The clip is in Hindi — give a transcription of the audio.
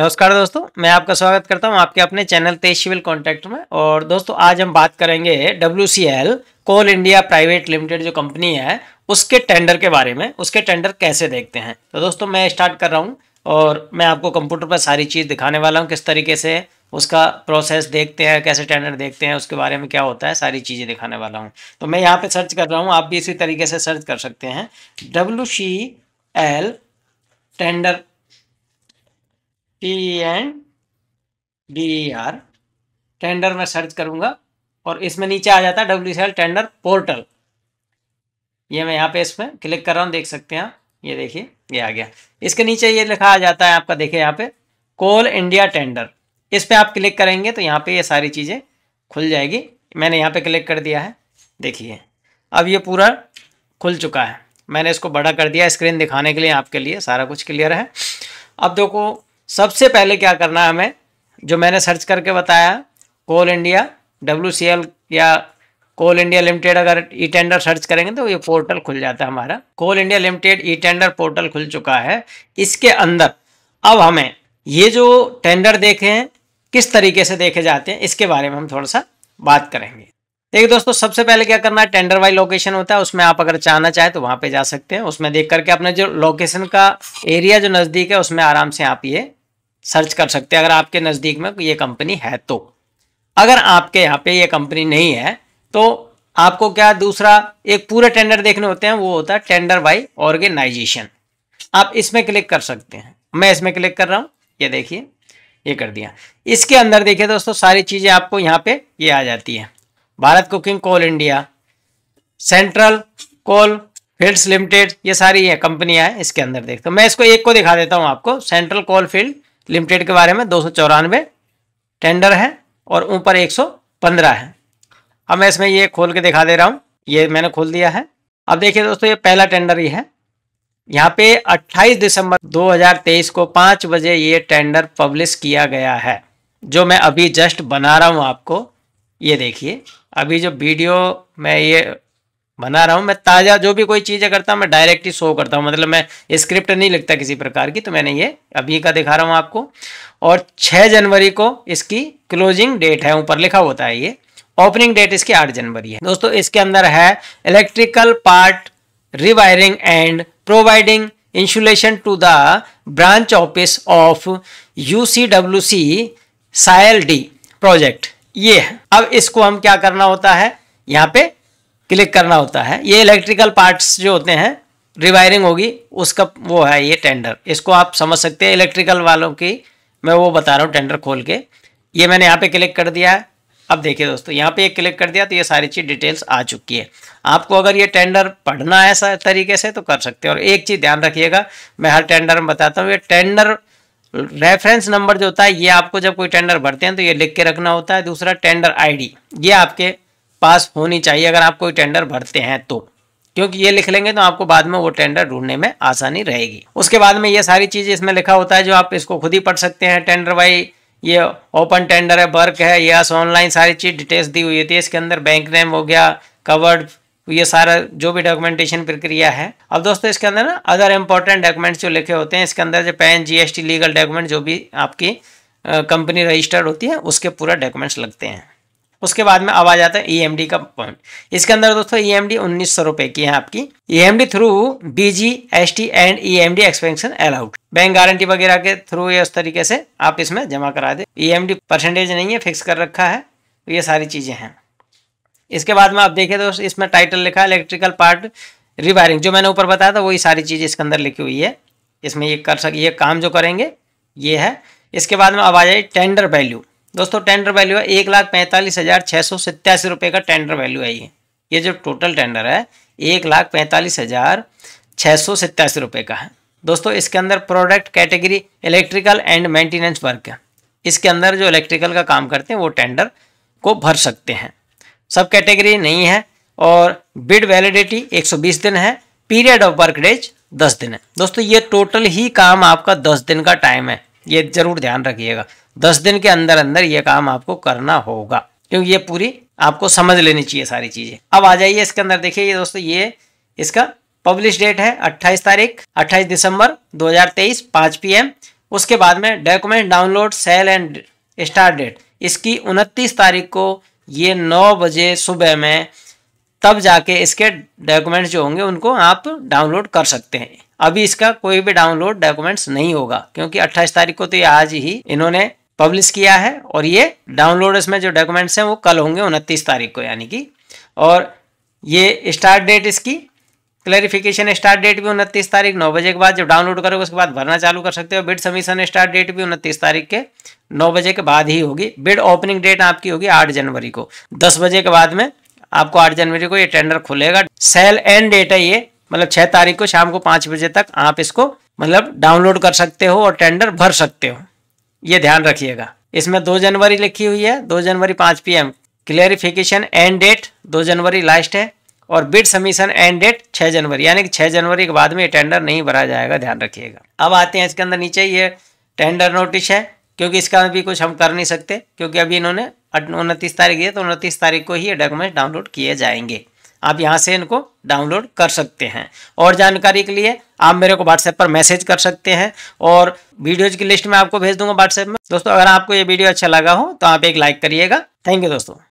नमस्कार दोस्तों मैं आपका स्वागत करता हूं आपके अपने चैनल तेज शिविल कॉन्टैक्ट में और दोस्तों आज हम बात करेंगे W Coal India private limited जो कंपनी है उसके टेंडर के बारे में उसके टेंडर कैसे देखते हैं तो दोस्तों मैं स्टार्ट कर रहा हूँ और मैं आपको कंप्यूटर पर सारी चीज़ दिखाने वाला हूँ किस तरीके से उसका प्रोसेस देखते हैं कैसे टेंडर देखते हैं उसके बारे में क्या होता है सारी चीज़ें दिखाने वाला हूँ तो मैं यहाँ पर सर्च कर रहा हूँ आप भी इसी तरीके से सर्च कर सकते हैं W C L tender T N D R tender में सर्च करूंगा और इसमें नीचे आ जाता है W C L tender portal ये मैं यहाँ पे इसमें क्लिक कर रहा हूँ देख सकते हैं ये देखिए ये आ गया इसके नीचे ये लिखा आ जाता है आपका देखिए यहाँ पे कोल इंडिया टेंडर इस पर आप क्लिक करेंगे तो यहाँ पे ये सारी चीज़ें खुल जाएगी मैंने यहाँ पे क्लिक कर दिया है देखिए अब ये पूरा खुल चुका है मैंने इसको बड़ा कर दिया स्क्रीन दिखाने के लिए आपके लिए सारा कुछ क्लियर है अब देखो सबसे पहले क्या करना है हमें जो मैंने सर्च करके बताया कोल इंडिया डब्ल्यू या कोल इंडिया लिमिटेड अगर ई टेंडर सर्च करेंगे तो ये पोर्टल खुल जाता है हमारा Coal India limited e tender portal खुल चुका है इसके अंदर अब हमें ये जो टेंडर देखे हैं किस तरीके से देखे जाते हैं इसके बारे में हम थोड़ा सा बात करेंगे देखिए दोस्तों सबसे पहले क्या करना है टेंडर वाई लोकेशन होता है उसमें आप अगर चाहना चाहें तो वहाँ पे जा सकते हैं उसमें देख करके अपने जो लोकेशन का एरिया जो नज़दीक है उसमें आराम से आप ये सर्च कर सकते हैं अगर आपके नज़दीक में ये कंपनी है तो अगर आपके यहाँ पे ये कंपनी नहीं है तो आपको क्या दूसरा एक पूरे टेंडर देखने होते हैं वो होता है टेंडर बाई ऑर्गेनाइजेशन आप इसमें क्लिक कर सकते हैं मैं इसमें क्लिक कर रहा हूँ ये देखिए ये कर दिया इसके अंदर देखिए दोस्तों सारी चीज़ें आपको यहाँ पे ये आ जाती है Bharat coking coal India central coal fields limited ये सारी कंपनियां हैं इसके अंदर देखते तो हैं मैं इसको एक को दिखा देता हूँ आपको सेंट्रल कोल फील्ड लिमिटेड के बारे में दो टेंडर है और ऊपर 115 है अब मैं इसमें ये खोल के दिखा दे रहा हूँ ये मैंने खोल दिया है अब देखिए दोस्तों ये पहला टेंडर ही है यहाँ पे 28 दिसंबर 2023 को 5 बजे ये टेंडर पब्लिश किया गया है जो मैं अभी जस्ट बना रहा हूँ आपको ये देखिए अभी जो वीडियो मैं ये बना रहा हूँ मैं ताज़ा जो भी कोई चीज़ें करता हूँ मैं डायरेक्ट ही शो करता हूँ मतलब मैं स्क्रिप्ट नहीं लिखता किसी प्रकार की तो मैंने ये अभी का दिखा रहा हूँ आपको और 6 जनवरी को इसकी क्लोजिंग डेट है ऊपर लिखा होता है ये ओपनिंग डेट इसकी 8 जनवरी है दोस्तों इसके अंदर है electrical part rewiring and providing insulation to the branch office of U C W C D project ये है अब इसको हम क्या करना होता है यहाँ पे क्लिक करना होता है ये इलेक्ट्रिकल पार्ट्स जो होते हैं रिवायरिंग होगी उसका वो है ये टेंडर इसको आप समझ सकते हैं इलेक्ट्रिकल वालों की मैं वो बता रहा हूँ टेंडर खोल के ये मैंने यहाँ पे क्लिक कर दिया है अब देखिए दोस्तों यहाँ पे ये क्लिक कर दिया तो ये सारी चीज़ डिटेल्स आ चुकी है आपको अगर ये टेंडर पढ़ना है तरीके से तो कर सकते हैं और एक चीज़ ध्यान रखिएगा मैं हर टेंडर में बताता हूँ ये टेंडर रेफरेंस नंबर जो होता है ये आपको जब कोई टेंडर भरते हैं तो ये लिख के रखना होता है दूसरा टेंडर आईडी ये आपके पास होनी चाहिए अगर आप कोई टेंडर भरते हैं तो क्योंकि ये लिख लेंगे तो आपको बाद में वो टेंडर ढूंढने में आसानी रहेगी उसके बाद में ये सारी चीज़ें इसमें लिखा होता है जो आप इसको खुद ही पढ़ सकते हैं टेंडर वाई ये ओपन टेंडर है वर्क है यस ऑनलाइन सारी चीज़ डिटेल्स दी हुई थी इसके अंदर बैंक नेम हो गया कवर्ड ये सारा जो भी डॉक्यूमेंटेशन प्रक्रिया है अब दोस्तों इसके अंदर ना अदर इंपॉर्टेंट डॉक्यूमेंट्स जो लिखे होते हैं इसके अंदर जो पैन जीएसटी लीगल डॉक्यूमेंट जो भी आपकी कंपनी रजिस्टर्ड होती है उसके पूरा डॉक्यूमेंट्स लगते हैं उसके बाद में आवाज आता है ई e का पॉइंट इसके अंदर दोस्तों ई एम डी उन्नीस सौ रुपए की है आपकी E M D through B G S T and E M D expansion allowed bank guarantee वगैरह के थ्रू या उस तरीके से आप इसमें जमा करा दे ई एम डी परसेंटेज नहीं है फिक्स कर रखा है तो ये सारी चीज़ें हैं इसके बाद में आप देखिए दोस्त इसमें टाइटल लिखा है इलेक्ट्रिकल पार्ट रिवायरिंग जो मैंने ऊपर बताया था वही सारी चीज़ इसके अंदर लिखी हुई है इसमें ये कर सक ये काम जो करेंगे ये है इसके बाद में अब आ जाए टेंडर वैल्यू दोस्तों टेंडर वैल्यू है एक लाख पैंतालीस हज़ार छः सौ सत्तासी रुपये का टेंडर वैल्यू है ये ये जो टोटल टेंडर है एक लाख पैंतालीस हज़ार छः सौ सत्तासी रुपये का है दोस्तों इसके अंदर product category electrical and maintenance work है इसके अंदर जो इलेक्ट्रिकल का काम करते हैं वो टेंडर को भर सकते हैं सब कैटेगरी नहीं है और बिड वैलिडिटी बीस दिन है पीरियड ऑफ वर्क डेज दस दिन है दोस्तों ये टोटल ही काम आपका दस दिन का टाइम है ये ज़रूर ध्यान रखिएगा दस दिन के अंदर अंदर ये काम आपको करना होगा क्योंकि ये पूरी आपको समझ लेनी चाहिए सारी चीज़ें अब आ जाइए इसके अंदर देखिए ये दोस्तों ये इसका पब्लिश डेट है 28 तारीख 28 दिसंबर 2023 हजार तेईस उसके बाद में document download sale end start date इसकी 29 तारीख को ये 9 बजे सुबह में तब जाके इसके डॉक्यूमेंट्स जो होंगे उनको आप डाउनलोड कर सकते हैं अभी इसका कोई भी डाउनलोड डॉक्यूमेंट्स नहीं होगा क्योंकि 28 तारीख को तो ये आज ही इन्होंने पब्लिश किया है और ये डाउनलोड इसमें जो डॉक्यूमेंट्स हैं वो कल होंगे उनतीस तारीख को यानी कि और ये स्टार्ट डेट इसकी क्लैरिफिकेशन स्टार्ट डेट भी उनतीस तारीख नौ बजे के बाद जब डाउनलोड करोगे उसके बाद भरना चालू कर सकते हो बिड सबमिशन स्टार्ट डेट भी उनतीस तारीख के नौ बजे के बाद ही होगी बिड ओपनिंग डेट आपकी होगी आठ जनवरी को दस बजे के बाद में आपको आठ जनवरी को ये टेंडर खुलेगा सेल एंड डेट है ये मतलब छह तारीख को शाम को पाँच बजे तक आप इसको मतलब डाउनलोड कर सकते हो और टेंडर भर सकते हो ये ध्यान रखिएगा इसमें दो जनवरी लिखी हुई है दो जनवरी पांच P M clarification end date दो जनवरी लास्ट है और बिड सबमिशन एंड डेट 6 जनवरी यानी कि 6 जनवरी के बाद में ये टेंडर नहीं भरा जाएगा ध्यान रखिएगा अब आते हैं इसके अंदर नीचे ये टेंडर नोटिस है क्योंकि इसका भी कुछ हम कर नहीं सकते क्योंकि अभी इन्होंने उनतीस तारीख दिया तो उनतीस तारीख को ही ये डॉक्यूमेंट डाउनलोड किए जाएंगे आप यहाँ से इनको डाउनलोड कर सकते हैं और जानकारी के लिए आप मेरे को व्हाट्सएप पर मैसेज कर सकते हैं और वीडियोज की लिस्ट में आपको भेज दूंगा व्हाट्सएप में दोस्तों अगर आपको ये वीडियो अच्छा लगा हो तो आप एक लाइक करिएगा थैंक यू दोस्तों